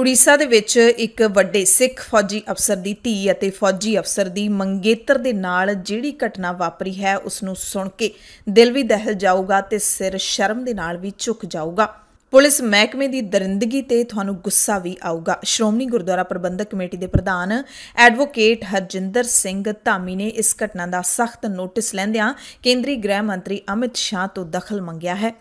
ਉੜੀਸਾ ਦੇ ਵਿੱਚ ਇੱਕ ਵੱਡੇ ਸਿੱਖ ਫੌਜੀ ਅਫਸਰ ਦੀ ਧੀ ਅਤੇ ਫੌਜੀ ਅਫਸਰ ਦੀ ਮੰਗੇਤਰ ਦੇ ਨਾਲ ਜਿਹੜੀ ਘਟਨਾ ਵਾਪਰੀ ਹੈ ਉਸ ਨੂੰ ਸੁਣ ਕੇ ਦਿਲ ਵੀ ਦਹਿਲ ਜਾਊਗਾ ਤੇ ਸਿਰ ਸ਼ਰਮ ਦੇ ਨਾਲ ਵੀ ਝੁਕ ਜਾਊਗਾ ਪੁਲਿਸ ਮਹਿਕਮੇ ਦੀ ਦਰਿੰਦਗੀ ਤੇ ਤੁਹਾਨੂੰ ਗੁੱਸਾ ਵੀ ਆਊਗਾ ਸ਼੍ਰੋਮਣੀ ਗੁਰਦੁਆਰਾ ਪ੍ਰਬੰਧਕ ਕਮੇਟੀ ਦੇ ਪ੍ਰਧਾਨ ਐਡਵੋਕੇਟ ਹਰਜਿੰਦਰ ਸਿੰਘ ਧਾਮੀ ਨੇ ਇਸ ਘਟਨਾ ਦਾ ਸਖਤ ਨੋਟਿਸ ਲੈਂਦਿਆਂ ਕੇਂਦਰੀ ਗ੍ਰਹਿ ਮੰਤਰੀ ਅਮਿਤ ਸ਼ਾਹ ਤੋਂ ਦਖਲ ਮੰਗਿਆ ਹੈ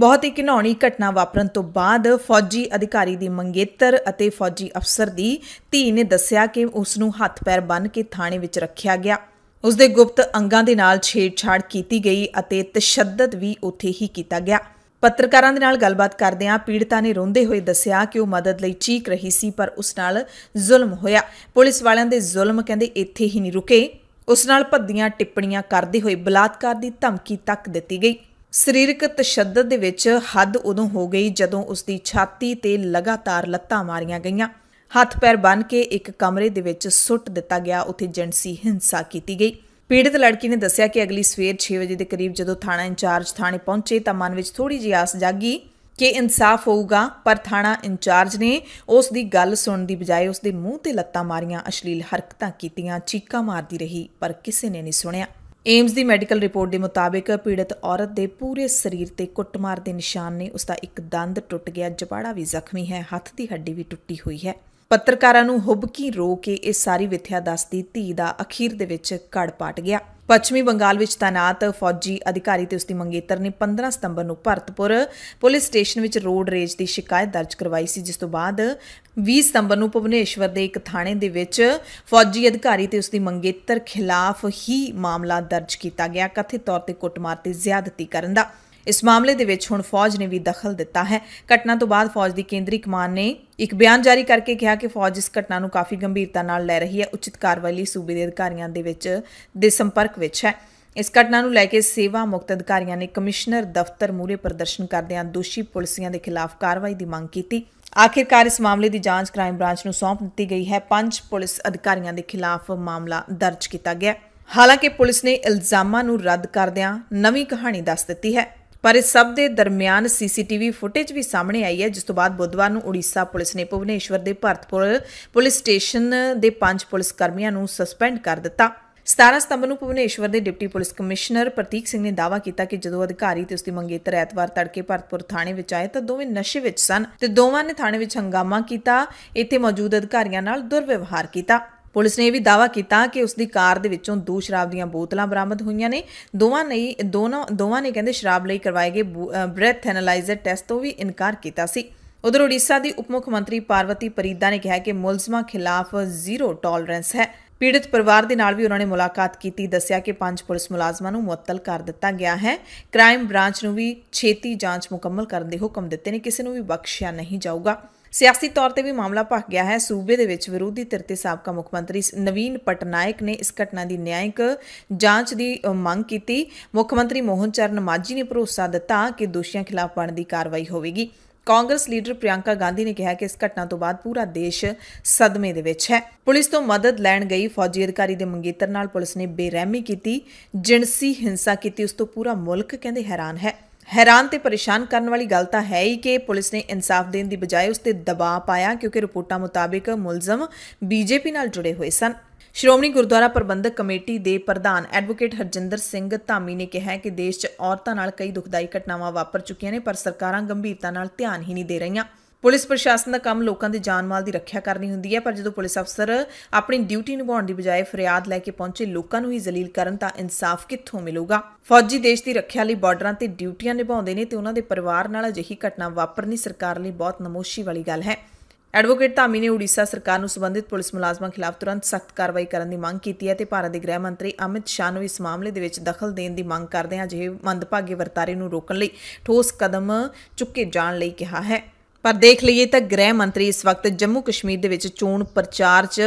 ਬਹੁਤ ਹੀ ਘਿਨੌਣੀ ਘਟਨਾ ਵਾਪਰਨ ਤੋਂ ਬਾਅਦ ਫੌਜੀ ਅਧਿਕਾਰੀ ਦੀ ਮੰਗੇਤਰ ਅਤੇ ਫੌਜੀ ਅਫਸਰ ਦੀ ਧੀ ਨੇ ਦੱਸਿਆ ਕਿ ਉਸ ਨੂੰ ਹੱਥ ਪੈਰ ਬੰਨ ਕੇ ਥਾਣੇ ਵਿੱਚ ਰੱਖਿਆ ਗਿਆ ਉਸ ਦੇ ਗੁਪਤ ਅੰਗਾਂ ਦੇ ਨਾਲ ਛੇੜਛਾੜ ਕੀਤੀ ਗਈ ਅਤੇ ਤਸ਼ੱਦਦ ਵੀ ਉੱਥੇ ਹੀ ਕੀਤਾ ਗਿਆ ਪੱਤਰਕਾਰਾਂ ਦੇ ਨਾਲ ਗੱਲਬਾਤ ਕਰਦਿਆਂ ਪੀੜਤਾ ਨੇ ਰੋਂਦੇ ਹੋਏ ਦੱਸਿਆ ਕਿ ਉਹ ਮਦਦ ਲਈ ਚੀਕ ਰਹੀ ਸੀ ਪਰ ਉਸ ਨਾਲ ਜ਼ੁਲਮ ਹੋਇਆ ਪੁਲਿਸ ਵਾਲਿਆਂ ਦੇ ਜ਼ੁਲਮ ਕਹਿੰਦੇ ਇੱਥੇ ਹੀ ਨਹੀਂ ਰੁਕੇ ਉਸ ਨਾਲ ਭੱਦੀਆਂ ਟਿੱਪਣੀਆਂ ਕਰਦੇ ਹੋਏ ਬਲਾਤਕਾਰ ਦੀ ਧਮਕੀ ਤੱਕ ਦਿੱਤੀ ਗਈ ਸਰੀਰਕ ਤਸ਼ੱਦਦ ਦੇ ਵਿੱਚ ਹੱਦ ਉਦੋਂ ਹੋ ਗਈ ਜਦੋਂ ਉਸ ਦੀ ਛਾਤੀ ਤੇ ਲਗਾਤਾਰ ਲੱਤਾਂ ਮਾਰੀਆਂ ਗਈਆਂ ਹੱਥ ਪੈਰ ਬੰਨ ਕੇ ਇੱਕ ਕਮਰੇ ਦੇ ਵਿੱਚ ਸੁੱਟ ਦਿੱਤਾ ਗਿਆ ਉੱਥੇ ਜਨਸੀ ਹਿੰਸਾ ਕੀਤੀ ਗਈ ਪੀੜਤ ਲੜਕੀ ਨੇ ਦੱਸਿਆ ਕਿ ਅਗਲੀ ਸਵੇਰ 6 ਵਜੇ ਦੇ ਕਰੀਬ ਜਦੋਂ ਥਾਣਾ ਇੰਚਾਰਜ ਥਾਣੇ ਪਹੁੰਚੇ ਤਾਂ ਮਨ ਵਿੱਚ ਥੋੜੀ ਜਿਹੀ ਆਸ ਜਾਗੀ ਕਿ ਇਨਸਾਫ ਹੋਊਗਾ ਪਰ ਥਾਣਾ ਇੰਚਾਰਜ ਨੇ ਉਸ ਦੀ ਗੱਲ ਸੁਣਨ ਦੀ ਬਜਾਏ ਉਸ ਦੇ ਮੂੰਹ ਤੇ ਲੱਤਾਂ ਮਾਰੀਆਂ ਅਸ਼ਲੀਲ ਹਰਕਤਾਂ ਕੀਤੀਆਂ ਚੀਕਾਂ ਮਾਰਦੀ ਰਹੀ ਪਰ ਕਿਸੇ ਨੇ ਨਹੀਂ ਸੁਣਿਆ ਏਮਸ ਦੀ ਮੈਡੀਕਲ ਰਿਪੋਰਟ ਦੇ ਮੁਤਾਬਕ ਪੀੜਤ ਔਰਤ ਦੇ ਪੂਰੇ ਸਰੀਰ ਤੇ ਕੁੱਟਮਾਰ ਦੇ ਨਿਸ਼ਾਨ ਨੇ ਉਸ ਦਾ ਇੱਕ ਦੰਦ ਟੁੱਟ ਗਿਆ ਜਬਾੜਾ ਵੀ ਜ਼ਖਮੀ ਹੈ ਹੱਥ ਦੀ ਹੱਡੀ ਵੀ ਟੁੱਟੀ ਹੋਈ ਹੈ ਪੱਤਰਕਾਰਾਂ ਨੂੰ ਹੁਬਕੀ ਰੋ ਕੇ ਇਹ ਸਾਰੀ ਵਿਥਿਆ ਦੱਸਦੀ ਧੀ ਦਾ ਅਖੀਰ ਦੇ ਵਿੱਚ ਕੜ ਪਾਟ ਗਿਆ ਪੱਛਮੀ ਬੰਗਾਲ ਵਿੱਚ ਤਾਇਨਾਤ ਫੌਜੀ ਅਧਿਕਾਰੀ ਤੇ ਉਸਦੀ ਮੰਗੇਤਰ ਨੇ 15 ਸਤੰਬਰ ਨੂੰ ਭਰਤਪੁਰ ਪੁਲਿਸ ਸਟੇਸ਼ਨ ਵਿੱਚ ਰੋਡ ਰੇਜ ਦੀ ਸ਼ਿਕਾਇਤ ਦਰਜ ਕਰਵਾਈ ਸੀ ਜਿਸ ਤੋਂ ਬਾਅਦ 20 ਸਤੰਬਰ ਨੂੰ ਭੁਵਨੇਸ਼ਵਰ ਦੇ ਇੱਕ ਥਾਣੇ ਦੇ ਵਿੱਚ ਫੌਜੀ ਅਧਿਕਾਰੀ ਤੇ ਉਸਦੀ ਮੰਗੇਤਰ ਖਿਲਾਫ ਹੀ ਮਾਮਲਾ ਦਰਜ ਕੀਤਾ ਗਿਆ ਕਥਿਤ ਤੌਰ ਤੇ ਕੁੱਟਮਾਰ ਤੇ ਜ਼ਿਆਦਤੀ ਕਰਨ ਦਾ ਇਸ ਮਾਮਲੇ ਦੇ ਵਿੱਚ ਹੁਣ ਫੌਜ ਨੇ ਵੀ ਦਖਲ ਦਿੱਤਾ ਹੈ ਘਟਨਾ ਤੋਂ ਬਾਅਦ ਫੌਜ ਦੀ ਕੇਂਦਰੀ ਕਮਾਨ ਨੇ ਇੱਕ ਬਿਆਨ ਜਾਰੀ ਕਰਕੇ ਕਿਹਾ ਕਿ ਫੌਜ ਇਸ ਘਟਨਾ ਨੂੰ ਕਾਫੀ ਗੰਭੀਰਤਾ ਨਾਲ ਲੈ ਰਹੀ ਹੈ ਉਚਿਤ ਕਾਰਵਾਈ ਲਈ ਸੂਬੇ ਦੇ ਅਧਿਕਾਰੀਆਂ ਦੇ ਵਿੱਚ ਦੇ ਸੰਪਰਕ ਵਿੱਚ ਹੈ ਇਸ ਘਟਨਾ ਨੂੰ ਲੈ ਕੇ ਸੇਵਾ ਮੁਕਤ ਅਧਿਕਾਰੀਆਂ ਨੇ ਕਮਿਸ਼ਨਰ ਦਫ਼ਤਰ ਮੂਰੇ ਪ੍ਰਦਰਸ਼ਨ ਕਰਦਿਆਂ ਦੋਸ਼ੀ ਪੁਲਿਸੀਆਂ ਦੇ ਖਿਲਾਫ ਕਾਰਵਾਈ ਦੀ ਮੰਗ ਕੀਤੀ ਆਖਿਰਕਾਰ ਇਸ ਮਾਮਲੇ ਦੀ ਜਾਂਚ ਕ੍ਰਾਈਮ ਬ੍ਰਾਂਚ ਨੂੰ ਸੌਂਪ ਦਿੱਤੀ ਗਈ ਹੈ ਪੰਜ ਪੁਲਿਸ ਅਧਿਕਾਰੀਆਂ ਦੇ ਖਿਲਾਫ ਮਾਮਲਾ ਦਰਜ ਕੀਤਾ ਗਿਆ ਹਾਲਾਂਕਿ ਪੁਲਿਸ ਨੇ ਇਲਜ਼ਾਮਾਂ ਨੂੰ ਰੱਦ ਕਰਦਿਆਂ ਨਵੀਂ ਕਹਾਣੀ ਦੱਸ ਦਿੱਤੀ ਹੈ ਪਰ ਇਸ ਸਭ ਦੇ ਦਰਮਿਆਨ ਸੀਸੀਟੀਵੀ ਫੁਟੇਜ ਵੀ ਸਾਹਮਣੇ ਆਈ ਹੈ ਜਿਸ ਤੋਂ ਬਾਅਦ ਬੁੱਧਵਾਰ ਨੂੰ ਉੜੀਸਾ ਪੁਲਿਸ ਨੇ ਭੁਵਨੇਸ਼ਵਰ ਦੇ ਭਰਤਪੁਰ ਪੁਲਿਸ ਸਟੇਸ਼ਨ ਦੇ ਪੰਜ ਪੁਲਿਸ ਕਰਮੀਆਂ ਨੂੰ ਸਸਪੈਂਡ ਕਰ ਦਿੱਤਾ 17 ਸਤੰਬਰ ਨੂੰ ਭੁਵਨੇਸ਼ਵਰ ਦੇ ਡਿਪਟੀ ਪੁਲਿਸ ਕਮਿਸ਼ਨਰ ਪ੍ਰਤੀਕ ਸਿੰਘ ਨੇ ਦਾਅਵਾ ਕੀਤਾ ਕਿ ਜਦੋਂ ਅਧਿਕਾਰੀ ਤੇ ਉਸਦੀ ਮੰਗੇਤਰ ਐਤਵਾਰ ਤੜਕੇ ਭਰਤਪੁਰ ਥਾਣੇ ਵਿੱਚ ਆਏ ਤਾਂ ਦੋਵੇਂ ਨਸ਼ੇ ਵਿੱਚ ਸਨ ਤੇ ਦੋਵਾਂ ਨੇ ਥਾਣੇ ਵਿੱਚ ਹੰਗਾਮਾ ਕੀਤਾ ਇੱਥੇ ਮੌਜੂਦ ਅਧਿਕਾਰੀਆਂ ਨਾਲ ਦੁਰਵਿਵਹਾਰ ਕੀਤਾ ਪੁਲਿਸ ਨੇ ਇਹ ਵੀ ਦਾਅਵਾ ਕੀਤਾ ਕਿ ਉਸ ਦੀ ਕਾਰ ਦੇ ਵਿੱਚੋਂ ਦੋ ਸ਼ਰਾਬ ਦੀਆਂ ਬੋਤਲਾਂ ਬਰਾਮਦ ਹੋਈਆਂ ਨੇ ਦੋਵਾਂ ਨੇ ਦੋਨੋਂ ਦੋਵਾਂ ਨੇ ਕਹਿੰਦੇ ਸ਼ਰਾਬ ਲਈ ਕਰਵਾਏ ਗਏ ਬ੍ਰੈਥ ਐਨਾਲਾਈਜ਼ਰ ਟੈਸਟ ਤੋਂ ਵੀ ਇਨਕਾਰ ਕੀਤਾ ਸੀ ਉਧਰ ਓਡੀਸ਼ਾ ਦੀ ਉਪ ਮੁੱਖ ਮੰਤਰੀ ਪਾਰਵਤੀ ਪਰੀਦਾ ਨੇ ਕਿਹਾ ਕਿ ਮੁਲਜ਼ਮਾਂ ਖਿਲਾਫ ਜ਼ੀਰੋ ਟੋਲਰੈਂਸ ਹੈ ਪੀੜਤ ਪਰਿਵਾਰ ਦੇ ਨਾਲ ਵੀ ਉਹਨਾਂ ਨੇ ਮੁਲਾਕਾਤ ਕੀਤੀ ਦੱਸਿਆ ਕਿ ਪੰਜ ਪੁਲਿਸ ਮੁਲਾਜ਼ਮਾਂ ਨੂੰ ਮੁਅੱਤਲ ਕਰ ਦਿੱਤਾ ਗਿਆ ਹੈ ਕ੍ਰਾਈਮ ਬ੍ਰਾਂਚ ਨੂੰ ਵੀ ਛੇਤੀ ਜਾਂਚ ਮੁਕੰਮਲ ਕਰਨ ਦੇ ਹੁਕਮ ਦਿੱਤੇ ਨੇ ਕਿਸੇ ਨੂੰ ਵੀ ਬਖਸ਼ਿਆ ਨਹੀਂ ਜਾਊਗਾ ਸਿਆਸੀ ਤੌਰ ਤੇ ਵੀ ਮਾਮਲਾ ਭੱਗ ਗਿਆ ਹੈ ਸੂਬੇ ਦੇ ਵਿੱਚ ਵਿਰੋਧੀ ਧਿਰ ਤੇ ਸਾਬਕਾ ਮੁੱਖ ਮੰਤਰੀ ਨਵੀਨ ਪਟਨਾਇਕ ਨੇ ਇਸ ਘਟਨਾ ਦੀ ਨਿਆਇਕ ਜਾਂਚ ਦੀ ਮੰਗ ਕੀਤੀ ਮੁੱਖ ਮੰਤਰੀ ਮੋਹਨ ਚਰਨ ਮਾਜੀ ਨੇ ਭਰੋਸਾ ਦਿੱਤਾ ਕਿ ਦੋਸ਼ੀਆਂ ਖਿਲਾਫ ਬਣਦੀ ਕਾਰਵਾਈ ਹੋਵੇਗੀ ਕਾਂਗਰਸ ਲੀਡਰ ਪ੍ਰਿਆੰਕਾ ਗਾਂਧੀ ਨੇ ਕਿਹਾ ਕਿ ਇਸ ਘਟਨਾ ਤੋਂ ਬਾਅਦ ਪੂਰਾ ਦੇਸ਼ ਸਦਮੇ ਦੇ ਵਿੱਚ ਹੈ ਪੁਲਿਸ ਤੋਂ ਮਦਦ ਲੈਣ ਗਈ ਫੌਜੀ ਅਧਿਕਾਰੀ ਦੇ ਮੰਗੇਤਰ ਨਾਲ ਪੁਲਿਸ ਨੇ ਬੇਰਹਿਮੀ ਕੀਤੀ ਜਿੰਸੀ ਹਿੰਸਾ ਕੀਤੀ ਉਸ ਤੋਂ ਪੂਰਾ ਮੁਲਕ ਕਹਿੰਦੇ ਹੈਰਾਨ ਹੈ ਹੈਰਾਨ ਤੇ ਪਰੇਸ਼ਾਨ ਕਰਨ ਵਾਲੀ ਗੱਲ ਤਾਂ ਹੈ ਹੀ ਕਿ ਪੁਲਿਸ ਨੇ ਇਨਸਾਫ ਦੇਣ ਦੀ ਬਜਾਏ ਉਸ ਤੇ ਦਬਾਅ ਪਾਇਆ ਕਿਉਂਕਿ ਰਿਪੋਰਟਾਂ ਮੁਤਾਬਕ ਮੁਲਜ਼ਮ ਬੀਜੇਪੀ ਨਾਲ ਜੁੜੇ ਹੋਏ ਸਨ ਸ਼੍ਰੋਮਣੀ ਗੁਰਦੁਆਰਾ ਪ੍ਰਬੰਧਕ ਕਮੇਟੀ ਦੇ ਪ੍ਰਧਾਨ ਐਡਵੋਕੇਟ ਹਰਜਿੰਦਰ ਸਿੰਘ ਧਾਮੀ ਨੇ ਕਿਹਾ ਕਿ ਦੇਸ਼ 'ਚ ਔਰਤਾਂ ਨਾਲ ਕਈ ਦੁਖਦਾਈ ਘਟਨਾਵਾਂ ਵਾਪਰ ਚੁੱਕੀਆਂ ਨੇ ਪਰ ਸਰਕਾਰਾਂ ਗੰਭੀਰਤਾ ਨਾਲ ਧਿਆਨ ਹੀ ਨਹੀਂ ਦੇ ਰਹੀਆਂ ਪੁਲਿਸ ਪ੍ਰਸ਼ਾਸਨ ਦਾ ਕੰਮ ਲੋਕਾਂ ਦੀ ਜਾਨ ਮਾਲ ਦੀ ਰੱਖਿਆ ਕਰਨੀ ਹੁੰਦੀ ਹੈ ਪਰ ਜਦੋਂ ਪੁਲਿਸ ਅਫਸਰ ਆਪਣੀ ਡਿਊਟੀ ਨਿਭਾਉਣ ਦੀ ਬਜਾਏ ਫਰਿਆਦ ਲੈ ਕੇ ਪਹੁੰਚੇ ਲੋਕਾਂ ਨੂੰ ਹੀ ਜ਼ਲੀਲ ਕਰਨ ਤਾਂ ਇਨਸਾਫ ਕਿੱਥੋਂ ਮਿਲੂਗਾ ਫੌਜੀ ਦੇਸ਼ ਦੀ ਰੱਖਿਆ ਲਈ ਬਾਰਡਰਾਂ ਤੇ ਡਿਊਟੀਆਂ ਨਿਭਾਉਂਦੇ ਨੇ ਤੇ ਉਹਨਾਂ ਦੇ ਪਰਿਵਾਰ ਨਾਲ ਅਜਿਹੀ ਘਟਨਾ ਵਾਪਰਨੀ ਸਰਕਾਰ ਲਈ ਬਹੁਤ ਨਮੋਸ਼ੀ ਵਾਲੀ ਗੱਲ ਹੈ ਐਡਵੋਕੇਟ ਧਾਮੀ ਨੇ ਉੜੀਸਾ ਸਰਕਾਰ ਨੂੰ ਸਬੰਧਿਤ ਪੁਲਿਸ ਮੁਲਾਜ਼ਮਾਂ ਖਿਲਾਫ ਤੁਰੰਤ ਸਖਤ ਕਾਰਵਾਈ ਕਰਨ ਦੀ ਮੰਗ ਕੀਤੀ ਹੈ ਤੇ ਭਾਰਤ ਦੇ ਗ੍ਰਹਿ ਮੰਤਰੀ ਅਮਿਤ ਸ਼ਾਹ ਨੂੰ ਇਸ ਮਾਮਲੇ ਦੇ ਵਿੱਚ ਦਖਲ ਦੇਣ ਦੀ ਮੰਗ ਕਰਦੇ ਹਾਂ ਜਿਹੇ ਮੰਦਭਾਗੇ ਵਰਤਾਰੇ ਨੂੰ ਰੋਕਣ ਲਈ ਠੋਸ ਕਦਮ ਚੁੱਕੇ ਜਾਣ ਲਈ ਕਿਹਾ ਹੈ ਪਰ ਦੇਖ ਲਈਏ ਤਾਂ ਗ੍ਰਹਿ ਮੰਤਰੀ ਇਸ ਵਕਤ ਜੰਮੂ ਕਸ਼ਮੀਰ ਦੇ ਵਿੱਚ ਚੋਣ ਪ੍ਰਚਾਰ 'ਚ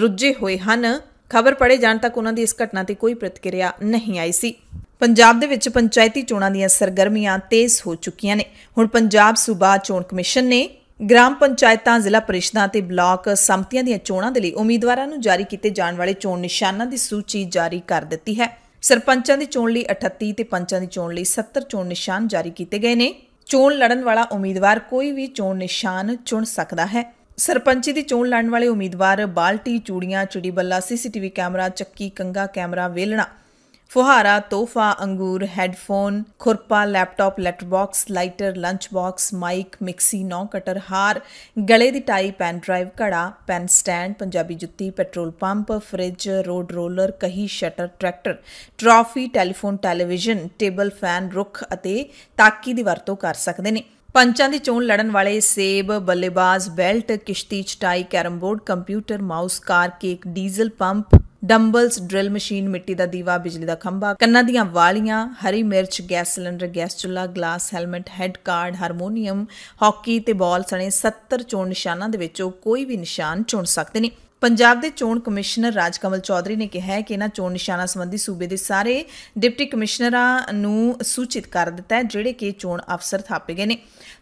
ਰੁੱਝੇ ਹੋਏ ਹਨ ਖਬਰ ਪੜੇ ਜਾਣ ਤੱਕ ਉਹਨਾਂ ਦੀ ਇਸ ਘਟਨਾ ਤੇ ਕੋਈ ਪ੍ਰਤੀਕਿਰਿਆ ਨਹੀਂ ਆਈ ਸੀ ਪੰਜਾਬ ਦੇ ਵਿੱਚ ਪੰਚਾਇਤੀ ਚੋਣਾਂ ਦੀਆਂ ਸਰਗਰਮੀਆਂ ਤੇਜ਼ ਹੋ ਚੁੱਕੀਆਂ ਨੇ ਹੁਣ ਪੰਜਾਬ ਸੂਬਾ ਚੋਣ ਕਮਿਸ਼ਨ ਨੇ ਗ੍ਰਾਮ ਪੰਚਾਇਤਾਂ ਜ਼ਿਲ੍ਹਾ ਪਰਿਸ਼ਦਾਂ ਤੇ ਬਲਾਕ ਸੰਮਤੀਆਂ ਦੀਆਂ ਚੋਣਾਂ ਦੇ ਲਈ ਉਮੀਦਵਾਰਾਂ ਨੂੰ ਜਾਰੀ ਕੀਤੇ ਜਾਣ ਵਾਲੇ ਚੋਣ ਨਿਸ਼ਾਨਾਂ ਦੀ ਸੂਚੀ ਜਾਰੀ ਕਰ ਦਿੱਤੀ ਹੈ ਸਰਪੰਚਾਂ ਦੀ ਚੋਣ ਲਈ 38 ਤੇ ਪੰਚਾਂ ਦੀ ਚੋਣ ਲਈ 70 ਚੋਣ ਨਿਸ਼ਾਨ ਜਾਰੀ ਕੀਤੇ ਗਏ ਨੇ ਚੋਣ ਲੜਨ ਵਾਲਾ ਉਮੀਦਵਾਰ ਕੋਈ ਵੀ ਚੋਣ ਨਿਸ਼ਾਨ ਚੁਣ ਸਕਦਾ ਹੈ ਸਰਪੰਚੀ ਦੀ ਚੋਣ ਲੜਨ ਵਾਲੇ ਉਮੀਦਵਾਰ ਬਾਲਟੀ ਚੂੜੀਆਂ ਚਿੜੀ ਬੱਲਾ ਸੀਸੀਟੀਵੀ ਕੈਮਰਾ ਚੱਕੀ ਕੰਗਾ ਕੈਮਰਾ ਵੇਲਣਾ ਫੁਹਾਰਾ ਤੋਹਫਾ ਅੰਗੂਰ ਹੈੱਡਫੋਨ ਖੁਰਪਾ laptop letter box lighter lunch box mike mixie ਨੌ ਕਟਰ ਹਾਰ ਗਲੇ ਦੀ ਟਾਈ ਪੈਨ ਡਰਾਈਵ ਘੜਾ ਪੈਨ ਸਟੈਂਡ ਪੰਜਾਬੀ ਜੁੱਤੀ petrol pump fridge road roller ਕਹੀ shutter tractor trophy telephone television table fan ਰੁੱਖ ਅਤੇ ਤਾਕੀ ਦੀ ਵਰਤੋਂ ਕਰ ਸਕਦੇ ਨੇ ਪੰਚਾਂ ਦੀ ਚੋਣ ਲੜਨ ਵਾਲੇ ਸੇਬ ਬੱਲੇਬਾਜ਼ ਬੈਲਟ ਕਿਸ਼ਤੀ ਚਟਾਈ carrom board computer mouse car cake diesel pump dumbbells drill machine ਮਿੱਟੀ ਦਾ ਦੀਵਾ ਬਿਜਲੀ ਦਾ ਖੰਭਾ ਕੰਨਾਂ ਦੀਆਂ ਵਾਲੀਆਂ ਹਰੀ ਮਿਰਚ ਗੈਸ ਸਿਲੰਡਰ ਗੈਸ ਚੁੱਲਾ glass helmet head card harmonium hockey ਤੇ ਬਾਲ ਸਣੇ 70 ਚੋਣ ਨਿਸ਼ਾਨਾਂ ਦੇ ਵਿੱਚੋਂ ਕੋਈ ਵੀ ਨਿਸ਼ਾਨ ਚੁਣ ਸਕਦੇ ਨੇ ਪੰਜਾਬ ਦੇ ਚੋਣ ਕਮਿਸ਼ਨਰ ਰਾਜਕਮਲ ਚੌਧਰੀ ਨੇ ਕਿਹਾ ਹੈ ਕਿ ਇਹਨਾਂ ਚੋਣ ਨਿਸ਼ਾਨਾ ਸੰਬੰਧੀ ਸੂਬੇ ਦੇ ਸਾਰੇ ਡਿਪਟੀ ਕਮਿਸ਼ਨਰਾਂ ਨੂੰ ਸੂਚਿਤ ਕਰ ਦਿੱਤਾ ਹੈ ਜਿਹੜੇ ਕਿ ਚੋਣ ਅਫਸਰ ਥਾਪੇ ਗਏ ਨੇ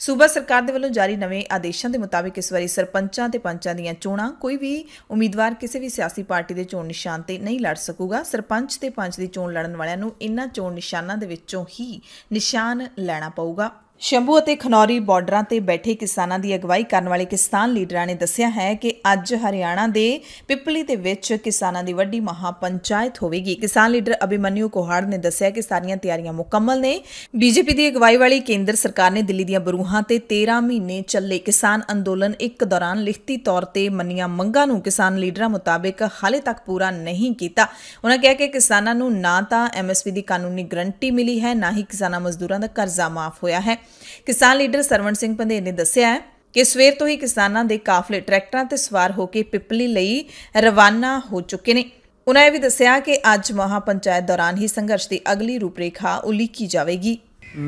ਸੂਬਾ ਸਰਕਾਰ ਦੇ ਵੱਲੋਂ ਜਾਰੀ ਨਵੇਂ ਆਦੇਸ਼ਾਂ ਦੇ ਮੁਤਾਬਕ ਇਸ ਵਾਰੀ ਸਰਪੰਚਾਂ ਤੇ ਪੰਚਾਂ ਦੀਆਂ ਚੋਣਾਂ ਕੋਈ ਵੀ ਉਮੀਦਵਾਰ ਕਿਸੇ ਵੀ ਸਿਆਸੀ ਪਾਰਟੀ ਦੇ ਚੋਣ ਨਿਸ਼ਾਨ ਤੇ ਨਹੀਂ ਲੜ ਸਕੂਗਾ ਸਰਪੰਚ ਤੇ ਪੰਚ ਦੀ ਚੋਣ ਲੜਨ ਵਾਲਿਆਂ ਨੂੰ ਇਹਨਾਂ ਚੋਣ ਨਿਸ਼ਾਨਾਂ ਦੇ ਵਿੱਚੋਂ ਹੀ ਨਿਸ਼ਾਨ ਲੈਣਾ ਪਊਗਾ ਸ਼ੰਭੂ ਅਤੇ ਖਨੌਰੀ ਬਾਰਡਰਾਂ ਤੇ ਬੈਠੇ ਕਿਸਾਨਾਂ ਦੀ ਅਗਵਾਈ ਕਰਨ ਵਾਲੇ ਕਿਸਾਨ ਲੀਡਰਾਂ ਨੇ ਦੱਸਿਆ ਹੈ ਕਿ ਅੱਜ ਹਰਿਆਣਾ ਦੇ ਪਿਪਲੀ ਦੇ ਵਿੱਚ ਕਿਸਾਨਾਂ ਦੀ ਵੱਡੀ ਮਹਾ ਪੰਚਾਇਤ ਹੋਵੇਗੀ ਕਿਸਾਨ ਲੀਡਰ ਅਭਿਮਨਿਊ ਕੋਹਾੜ ਨੇ ਦੱਸਿਆ ਕਿ ਸਾਰੀਆਂ ਤਿਆਰੀਆਂ ਮੁਕੰਮਲ ਨੇ ਬੀਜੇਪੀ ਦੀ ਅਗਵਾਈ ਵਾਲੀ ਕੇਂਦਰ ਸਰਕਾਰ ਨੇ ਦਿੱਲੀ ਦੀਆਂ ਬਰੂਹਾਂ ਤੇ 13 ਮਹੀਨੇ ਚੱਲੇ ਕਿਸਾਨ ਅੰਦੋਲਨ ਇੱਕ ਦੌਰਾਨ ਲਿਖਤੀ ਤੌਰ ਤੇ ਮੰਨੀਆਂ ਮੰਗਾਂ ਨੂੰ ਕਿਸਾਨ ਲੀਡਰਾਂ ਮੁਤਾਬਕ ਹਾਲੇ ਤੱਕ ਪੂਰਾ ਨਹੀਂ ਕੀਤਾ ਉਹਨਾਂ ਕਿਹਾ ਕਿ ਕਿਸਾਨਾਂ ਨੂੰ ਨਾ ਤਾਂ ਐਮਐਸਪੀ ਦੀ ਕਾਨੂੰਨੀ ਗਰੰਟੀ ਮਿਲੀ ਹੈ ਨਾ ਹੀ ਕਿਸਾਨਾਂ ਮਜ਼ਦੂਰਾਂ ਦਾ ਕਰਜ਼ਾ ਮਾਫ ਹੋਇਆ ਹੈ ਕਿਸਾਨ ਲੀਡਰ ਸਰਵਣ ਸਿੰਘ ਪੰਧੇਰ ਨੇ ਦੱਸਿਆ ਹੈ ਕਿ ਸਵੇਰ ਤੋਂ ਹੀ ਕਿਸਾਨਾਂ ਦੇ ਕਾਫਲੇ ਟਰੈਕਟਰਾਂ ਤੇ ਸਵਾਰ ਹੋ ਕੇ ਪਿਪਲੀ ਲਈ ਰਵਾਨਾ ਹੋ ਚੁੱਕੇ ਨੇ ਉਹਨਾਂ ਇਹ ਵੀ ਦੱਸਿਆ ਕਿ ਅੱਜ ਮਹਾ ਪੰਚਾਇਤ ਦੌਰਾਨ ਹੀ ਸੰਘਰਸ਼ ਦੀ ਅਗਲੀ ਰੂਪਰੇਖਾ ਉਲੀਕੀ ਜਾਵੇਗੀ